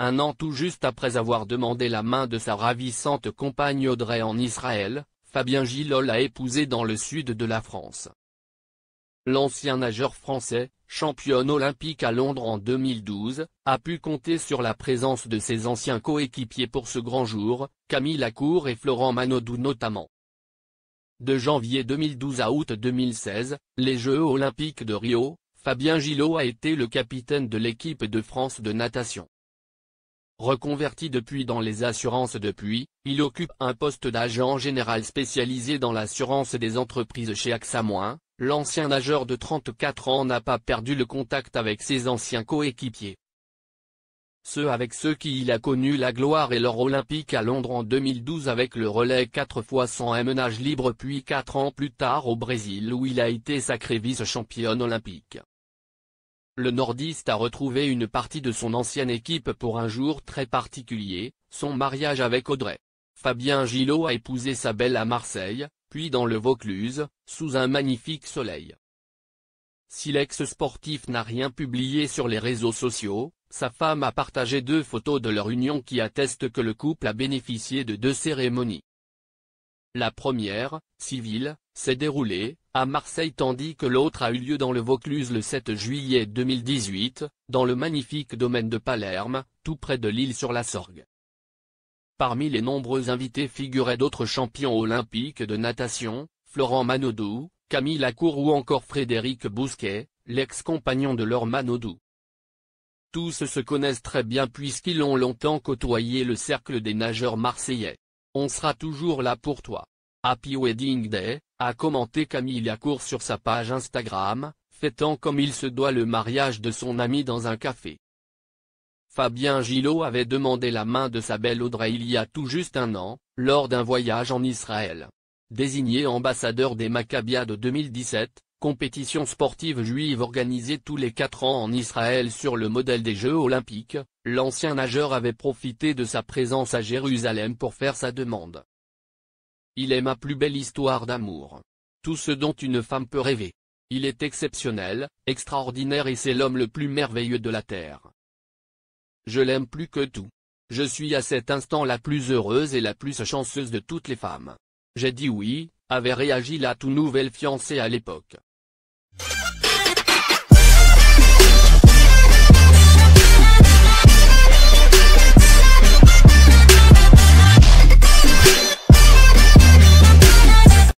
Un an tout juste après avoir demandé la main de sa ravissante compagne Audrey en Israël, Fabien Gillot a épousé dans le sud de la France. L'ancien nageur français, championne olympique à Londres en 2012, a pu compter sur la présence de ses anciens coéquipiers pour ce grand jour, Camille Lacour et Florent Manodou notamment. De janvier 2012 à août 2016, les Jeux olympiques de Rio, Fabien Gillot a été le capitaine de l'équipe de France de natation. Reconverti depuis dans les assurances depuis, il occupe un poste d'agent général spécialisé dans l'assurance des entreprises chez AXA-, l'ancien nageur de 34 ans n'a pas perdu le contact avec ses anciens coéquipiers. Ceux avec ceux qui il a connu la gloire et l'or olympique à Londres en 2012 avec le relais 4 fois 100 M nage libre puis 4 ans plus tard au Brésil où il a été sacré vice champion olympique. Le nordiste a retrouvé une partie de son ancienne équipe pour un jour très particulier, son mariage avec Audrey. Fabien Gillot a épousé sa belle à Marseille, puis dans le Vaucluse, sous un magnifique soleil. Si l'ex-sportif n'a rien publié sur les réseaux sociaux, sa femme a partagé deux photos de leur union qui attestent que le couple a bénéficié de deux cérémonies. La première, civile, s'est déroulé, à Marseille tandis que l'autre a eu lieu dans le Vaucluse le 7 juillet 2018, dans le magnifique domaine de Palerme, tout près de l'île sur la Sorgue. Parmi les nombreux invités figuraient d'autres champions olympiques de natation, Florent Manodou, Camille Lacour ou encore Frédéric Bousquet, l'ex-compagnon de leur Manodou. Tous se connaissent très bien puisqu'ils ont longtemps côtoyé le cercle des nageurs marseillais. On sera toujours là pour toi. Happy Wedding Day, a commenté Camille Lacour sur sa page Instagram, fêtant comme il se doit le mariage de son ami dans un café. Fabien Gillot avait demandé la main de sa belle Audrey il y a tout juste un an, lors d'un voyage en Israël. Désigné ambassadeur des Maccabias de 2017, compétition sportive juive organisée tous les quatre ans en Israël sur le modèle des Jeux Olympiques, l'ancien nageur avait profité de sa présence à Jérusalem pour faire sa demande. Il est ma plus belle histoire d'amour. Tout ce dont une femme peut rêver. Il est exceptionnel, extraordinaire et c'est l'homme le plus merveilleux de la Terre. Je l'aime plus que tout. Je suis à cet instant la plus heureuse et la plus chanceuse de toutes les femmes. J'ai dit oui, avait réagi la tout nouvelle fiancée à l'époque.